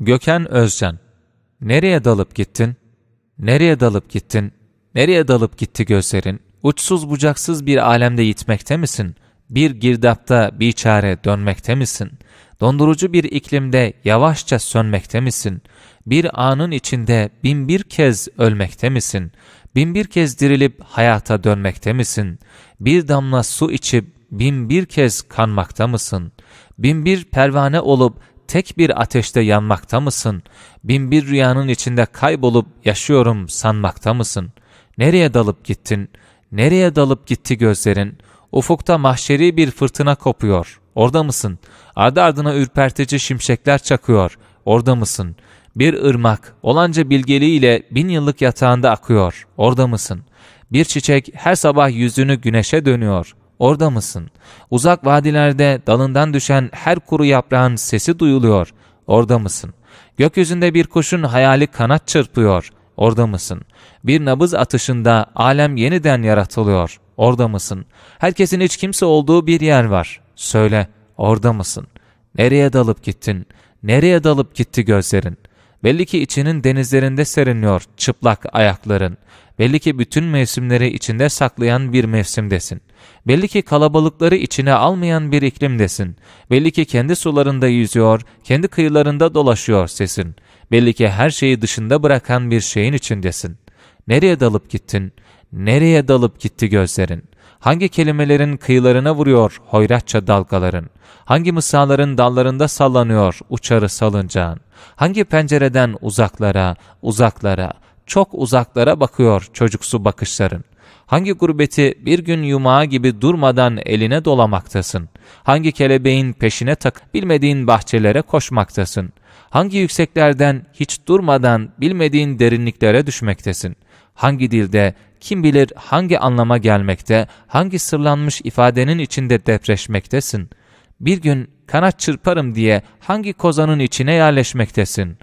Göken Özcan Nereye dalıp gittin? Nereye dalıp gittin? Nereye dalıp gitti gözlerin? Uçsuz bucaksız bir alemde yitmekte misin? Bir girdapta bir çare dönmekte misin? Dondurucu bir iklimde yavaşça sönmekte misin? Bir anın içinde bin bir kez ölmekte misin? Bin bir kez dirilip hayata dönmekte misin? Bir damla su içip bin bir kez kanmakta mısın? Bin bir pervane olup tek bir ateşte yanmakta mısın? Binbir rüyanın içinde kaybolup yaşıyorum sanmakta mısın? Nereye dalıp gittin? Nereye dalıp gitti gözlerin? Ufukta mahşeri bir fırtına kopuyor. Orada mısın? Ardı ardına ürpertici şimşekler çakıyor. Orada mısın? Bir ırmak olanca bilgeliğiyle bin yıllık yatağında akıyor. Orada mısın? Bir çiçek her sabah yüzünü güneşe dönüyor. Orada mısın? Uzak vadilerde dalından düşen her kuru yaprağın sesi duyuluyor. Orada mısın? Gökyüzünde bir kuşun hayali kanat çırpıyor. Orada mısın? Bir nabız atışında alem yeniden yaratılıyor. Orada mısın? Herkesin hiç kimse olduğu bir yer var. Söyle, orada mısın? Nereye dalıp gittin? Nereye dalıp gitti gözlerin?'' Belli ki içinin denizlerinde serinliyor çıplak ayakların. Belli ki bütün mevsimleri içinde saklayan bir mevsimdesin. Belli ki kalabalıkları içine almayan bir iklimdesin. Belli ki kendi sularında yüzüyor, kendi kıyılarında dolaşıyor sesin. Belli ki her şeyi dışında bırakan bir şeyin içindesin. Nereye dalıp gittin? Nereye dalıp gitti gözlerin? Hangi kelimelerin kıyılarına vuruyor hoyratça dalgaların? Hangi mısraların dallarında sallanıyor uçarı salıncağın? Hangi pencereden uzaklara, uzaklara, çok uzaklara bakıyor çocuksu bakışların? Hangi gurbeti bir gün yumağı gibi durmadan eline dolamaktasın? Hangi kelebeğin peşine tak bilmediğin bahçelere koşmaktasın? Hangi yükseklerden hiç durmadan bilmediğin derinliklere düşmektesin? Hangi dilde kim bilir hangi anlama gelmekte, hangi sırlanmış ifadenin içinde depreşmektesin? Bir gün kanat çırparım diye hangi kozanın içine yerleşmektesin?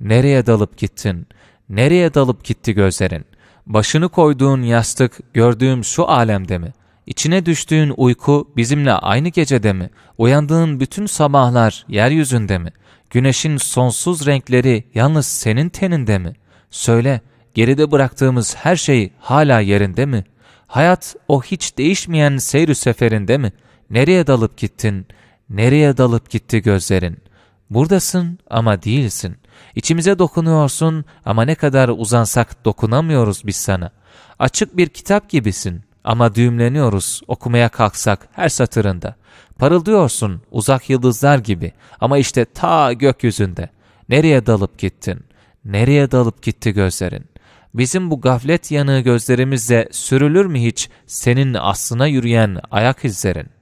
Nereye dalıp gittin? Nereye dalıp gitti gözlerin? başını koyduğun yastık gördüğüm şu alemde mi? İçine düştüğün uyku bizimle aynı gecede mi? Uyandığın bütün sabahlar yeryüzünde mi? Güneşin sonsuz renkleri yalnız senin teninde mi? Söyle, geride bıraktığımız her şey hala yerinde mi? Hayat o hiç değişmeyen seyri seferinde mi? Nereye dalıp gittin? Nereye dalıp gitti gözlerin? Buradasın ama değilsin. İçimize dokunuyorsun ama ne kadar uzansak dokunamıyoruz biz sana. Açık bir kitap gibisin ama düğümleniyoruz okumaya kalksak her satırında. Parıldıyorsun uzak yıldızlar gibi ama işte ta gökyüzünde. Nereye dalıp gittin? Nereye dalıp gitti gözlerin? Bizim bu gaflet yanığı gözlerimizle sürülür mü hiç senin aslına yürüyen ayak izlerin?''